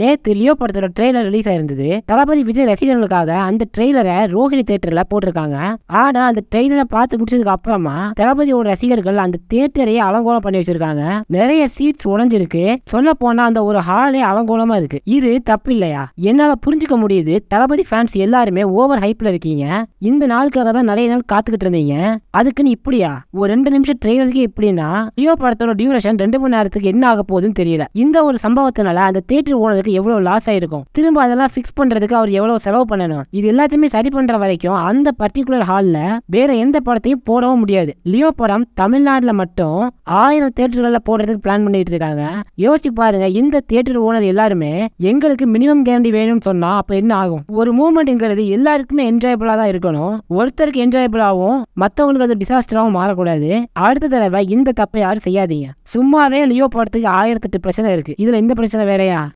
நேத்து லியோ படத்தோட trailer release ஆயிருந்தது தளபதி விஜய் ரசிகர்களுக்காக அந்த ட்ரெய்லரை ரோஹிணி தேட்டர்ல போட்டிருக்காங்க ஆனா அந்த ட்ரெய்லரை பார்த்து முடிச்சதுக்கு அப்புறமா தளபதியோட ரசிகர்கள் அந்த தேட்டரையே அலங்கோலம் பண்ணி வச்சிருக்காங்க நிறைய சீட்ஸ் உடஞ்சிருக்கு சொல்ல போனா அந்த ஒரு ஹாலே அலங்கோலமா இருக்கு இது தப்பு இல்லையா என்னால புரிஞ்சுக்க முடியுது தளபதி ஃபேன்ஸ் எல்லாருமே ஓவர் ஹைப்ல இருக்கீங்க இந்த நாளுக்காக தான் நிறைய நாள் காத்துக்கிட்டு இருந்தீங்க அதுக்குன்னு இப்படியா ஒரு ரெண்டு நிமிஷம் ட்ரெய்லருக்கு எப்படின்னா லியோ படத்தோட டியூரேஷன் ரெண்டு மணி நேரத்துக்கு என்ன ஆக போகுதுன்னு தெரியல இந்த ஒரு சம்பவத்தினால அந்த தேட்டர் ஓனர் அவருக்கு எவ்வளவு லாஸ் ஆயிருக்கும் திரும்ப அதெல்லாம் ஃபிக்ஸ் பண்றதுக்கு அவர் எவ்வளவு செலவு பண்ணணும் இது எல்லாத்தையுமே சரி பண்ற வரைக்கும் அந்த பர்டிகுலர் ஹால்ல வேற எந்த படத்தையும் போடவும் முடியாது லியோ படம் தமிழ்நாட்டில் மட்டும் ஆயிரம் தேட்டர்கள்ல போடுறதுக்கு பிளான் பண்ணிட்டு இருக்காங்க யோசிச்சு பாருங்க இந்த தேட்டர் ஓனர் எல்லாருமே எங்களுக்கு மினிமம் கேரண்டி வேணும்னு சொன்னா அப்ப என்ன ஆகும் ஒரு மூமெண்ட்ங்கிறது எல்லாருக்குமே என்ஜாயபிளா தான் இருக்கணும் ஒருத்தருக்கு என்ஜாயபிளாகவும் மற்றவங்களுக்கு அது டிசாஸ்டராகவும் மாறக்கூடாது அடுத்த தடவை இந்த தப்பை யாரும் செய்யாதீங்க சும்மாவே லியோ படத்துக்கு ஆயிரத்தெட்டு பிரச்சனை இருக்கு இதுல இந்த பிரச்சனை வேறையா